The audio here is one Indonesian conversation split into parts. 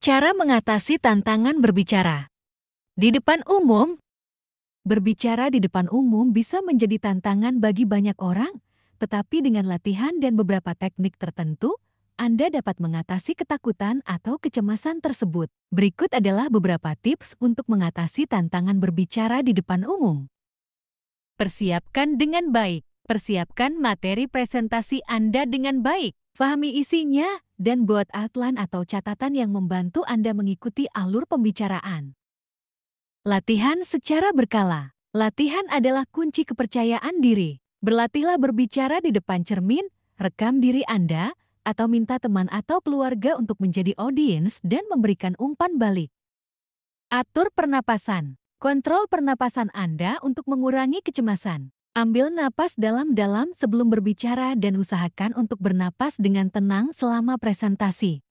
Cara mengatasi tantangan berbicara di depan umum. Berbicara di depan umum bisa menjadi tantangan bagi banyak orang, tetapi dengan latihan dan beberapa teknik tertentu, Anda dapat mengatasi ketakutan atau kecemasan tersebut. Berikut adalah beberapa tips untuk mengatasi tantangan berbicara di depan umum. Persiapkan dengan baik. Persiapkan materi presentasi Anda dengan baik. Fahami isinya, dan buat outline atau catatan yang membantu Anda mengikuti alur pembicaraan. Latihan secara berkala. Latihan adalah kunci kepercayaan diri. Berlatihlah berbicara di depan cermin, rekam diri Anda, atau minta teman atau keluarga untuk menjadi audiens dan memberikan umpan balik. Atur pernapasan. Kontrol pernapasan Anda untuk mengurangi kecemasan. Ambil napas dalam-dalam sebelum berbicara dan usahakan untuk bernapas dengan tenang selama presentasi.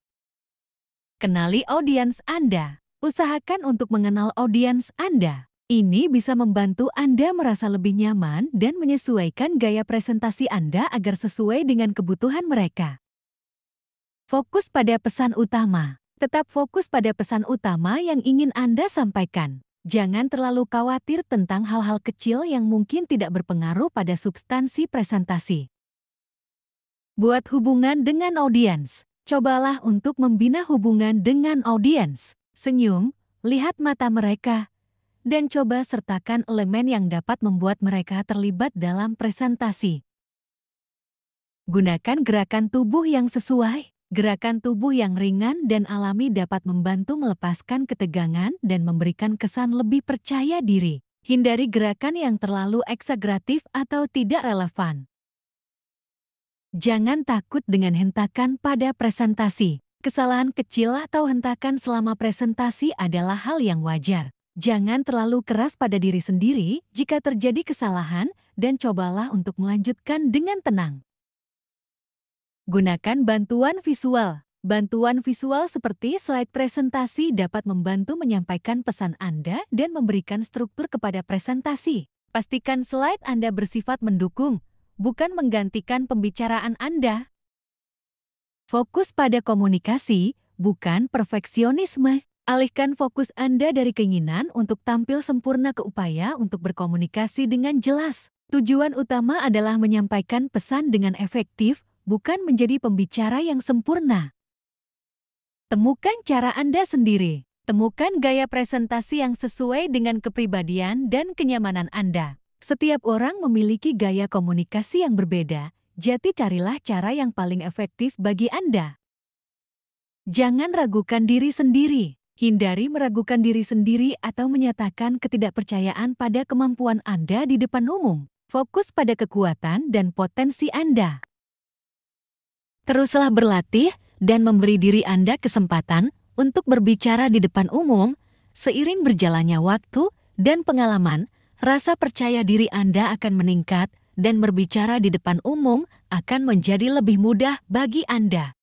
Kenali audiens Anda. Usahakan untuk mengenal audiens Anda. Ini bisa membantu Anda merasa lebih nyaman dan menyesuaikan gaya presentasi Anda agar sesuai dengan kebutuhan mereka. Fokus pada pesan utama. Tetap fokus pada pesan utama yang ingin Anda sampaikan. Jangan terlalu khawatir tentang hal-hal kecil yang mungkin tidak berpengaruh pada substansi presentasi. Buat hubungan dengan audiens. Cobalah untuk membina hubungan dengan audiens. Senyum, lihat mata mereka, dan coba sertakan elemen yang dapat membuat mereka terlibat dalam presentasi. Gunakan gerakan tubuh yang sesuai. Gerakan tubuh yang ringan dan alami dapat membantu melepaskan ketegangan dan memberikan kesan lebih percaya diri. Hindari gerakan yang terlalu eksagratif atau tidak relevan. Jangan takut dengan hentakan pada presentasi. Kesalahan kecil atau hentakan selama presentasi adalah hal yang wajar. Jangan terlalu keras pada diri sendiri jika terjadi kesalahan dan cobalah untuk melanjutkan dengan tenang. Gunakan bantuan visual. Bantuan visual seperti slide presentasi dapat membantu menyampaikan pesan Anda dan memberikan struktur kepada presentasi. Pastikan slide Anda bersifat mendukung, bukan menggantikan pembicaraan Anda. Fokus pada komunikasi, bukan perfeksionisme. Alihkan fokus Anda dari keinginan untuk tampil sempurna ke upaya untuk berkomunikasi dengan jelas. Tujuan utama adalah menyampaikan pesan dengan efektif, bukan menjadi pembicara yang sempurna. Temukan cara Anda sendiri. Temukan gaya presentasi yang sesuai dengan kepribadian dan kenyamanan Anda. Setiap orang memiliki gaya komunikasi yang berbeda, jadi carilah cara yang paling efektif bagi Anda. Jangan ragukan diri sendiri. Hindari meragukan diri sendiri atau menyatakan ketidakpercayaan pada kemampuan Anda di depan umum. Fokus pada kekuatan dan potensi Anda. Teruslah berlatih dan memberi diri Anda kesempatan untuk berbicara di depan umum. Seiring berjalannya waktu dan pengalaman, rasa percaya diri Anda akan meningkat dan berbicara di depan umum akan menjadi lebih mudah bagi Anda.